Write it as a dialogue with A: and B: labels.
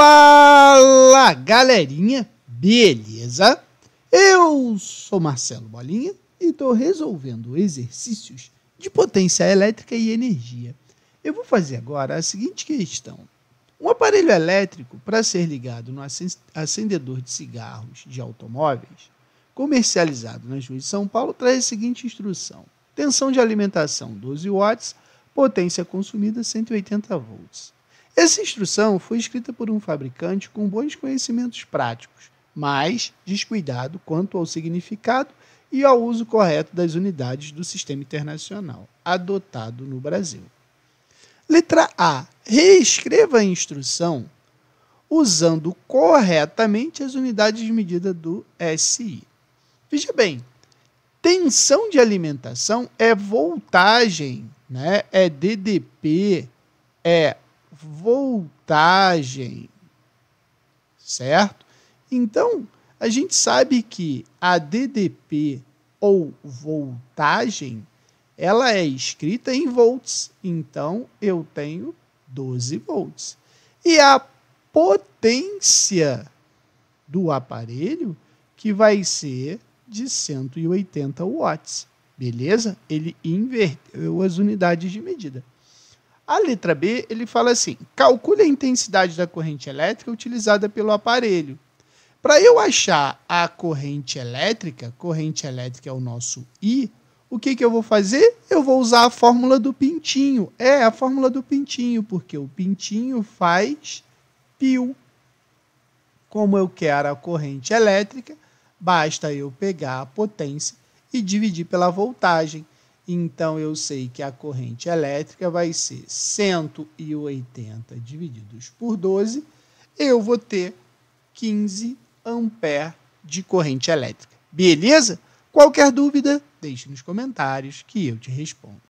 A: Fala galerinha, beleza? Eu sou Marcelo Bolinha e estou resolvendo exercícios de potência elétrica e energia. Eu vou fazer agora a seguinte questão. Um aparelho elétrico, para ser ligado no acendedor de cigarros de automóveis, comercializado nas ruas de São Paulo, traz a seguinte instrução. Tensão de alimentação 12 watts, potência consumida 180 volts. Essa instrução foi escrita por um fabricante com bons conhecimentos práticos, mas descuidado quanto ao significado e ao uso correto das unidades do sistema internacional adotado no Brasil. Letra A. Reescreva a instrução usando corretamente as unidades de medida do SI. Veja bem, tensão de alimentação é voltagem, né? é DDP, é voltagem. Certo? Então, a gente sabe que a DDP ou voltagem, ela é escrita em volts. Então, eu tenho 12 volts. E a potência do aparelho que vai ser de 180 watts. Beleza? Ele inverteu as unidades de medida. A letra B, ele fala assim: calcule a intensidade da corrente elétrica utilizada pelo aparelho. Para eu achar a corrente elétrica, corrente elétrica é o nosso I, o que, que eu vou fazer? Eu vou usar a fórmula do pintinho. É, a fórmula do pintinho, porque o pintinho faz π. Como eu quero a corrente elétrica, basta eu pegar a potência e dividir pela voltagem. Então eu sei que a corrente elétrica vai ser 180 divididos por 12, eu vou ter 15 ampere de corrente elétrica. Beleza? Qualquer dúvida, deixe nos comentários que eu te respondo.